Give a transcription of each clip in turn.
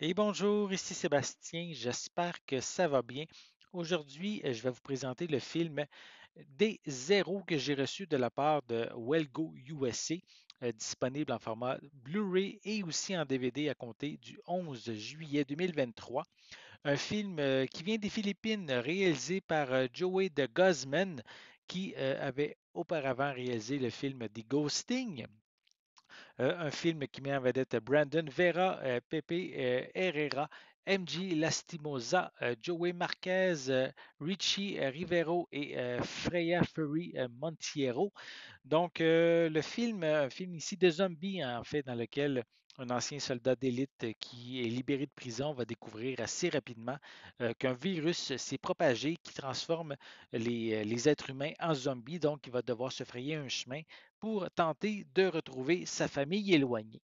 Et bonjour, ici Sébastien, j'espère que ça va bien. Aujourd'hui, euh, je vais vous présenter le film Des zéros que j'ai reçu de la part de Wellgo USA, euh, disponible en format Blu-ray et aussi en DVD à compter du 11 juillet 2023. Un film euh, qui vient des Philippines, réalisé par Joey de Guzman, qui avait auparavant réalisé le film The Ghosting euh, un film qui met en vedette Brandon Vera, euh, Pepe euh, Herrera, MG Lastimosa, Joey Marquez, Richie Rivero et Freya Furry Montiero. Donc, le film, un film ici de zombies, hein, en fait, dans lequel un ancien soldat d'élite qui est libéré de prison, va découvrir assez rapidement euh, qu'un virus s'est propagé qui transforme euh, les, êtres humains en zombies. Donc, il va devoir se frayer un chemin pour tenter de retrouver sa famille éloignée.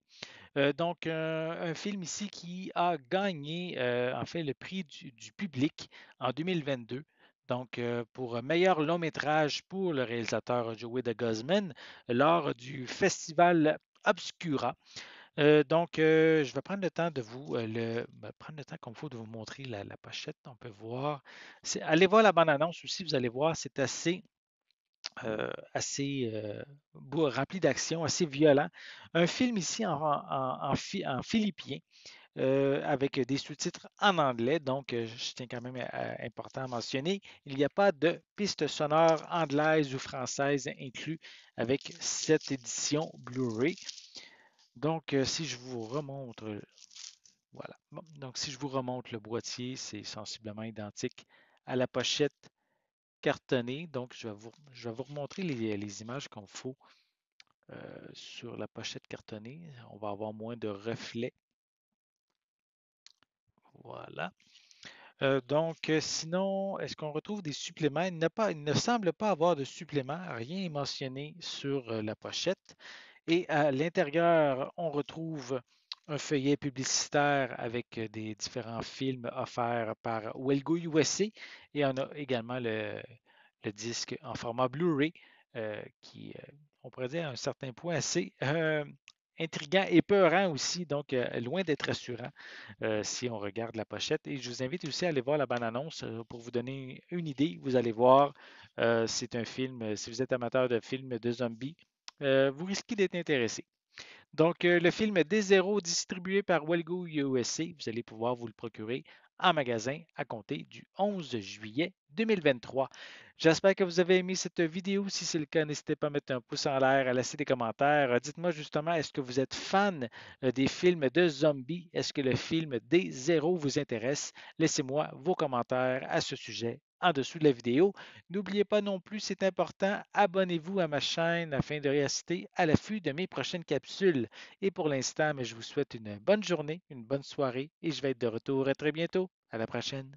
Euh, donc, un film ici qui a gagné, en le prix du, du public en 2022. Donc, pour meilleur long métrage pour le réalisateur Joey de Guzman lors du festival Obscura. Euh, donc, euh, je vais prendre le temps de vous euh, ben, prendre le temps comme faut de vous montrer la, pochette. On peut voir. Allez voir la bande-annonce aussi, vous allez voir, c'est assez, assez rempli d'action, assez violent. Un film ici en, en, philippien. avec des sous-titres en anglais. Donc, je tiens quand même important à mentionner, il n'y a pas de piste sonore anglaise ou française inclus avec cette édition Blu-ray. Euh, donc, si je vous remontre voilà. donc, si je vous remonte le boîtier, c'est sensiblement identique à la pochette cartonnée. Donc, je vais vous, je remontrer les, images qu'on faut euh, sur la pochette cartonnée. On va avoir moins de reflets. Voilà. Euh, donc, sinon, est-ce qu'on retrouve des suppléments? Il, pas, ne semble pas avoir de suppléments. Rien mentionné sur la pochette. Et à l'intérieur, on retrouve un feuillet publicitaire avec euh, des différents films offerts par Welgo USA et on a également le, disque en format Blu-ray euh, qui, euh, on pourrait dire, à un certain point assez euh, intriguant et peurant aussi, donc loin d'être rassurant si on regarde la pochette. Et je vous invite aussi à aller voir la bande-annonce pour vous donner une idée. Vous allez voir, c'est un film, si vous êtes amateur de films de zombies, euh, vous risquez d'être intéressé. Donc, euh, le film d Zéros, distribué par Welgo USC, vous allez pouvoir vous le procurer en magasin à compter du 11 juillet 2023. J'espère que vous avez aimé cette vidéo. Si c'est le cas, n'hésitez pas à mettre un pouce en l'air, à laisser des commentaires. Euh, dites-moi justement, est-ce que vous êtes fan des films de zombies? Est-ce que le film Des Zéros vous intéresse? Laissez-moi vos commentaires à ce sujet en dessous de la vidéo. N'oubliez pas non plus, c'est important, abonnez-vous à ma chaîne afin de rester à l'affût de mes prochaines capsules. Et pour l'instant, ben, je vous souhaite une bonne journée, une bonne soirée et je vais être de retour à très bientôt. À la prochaine.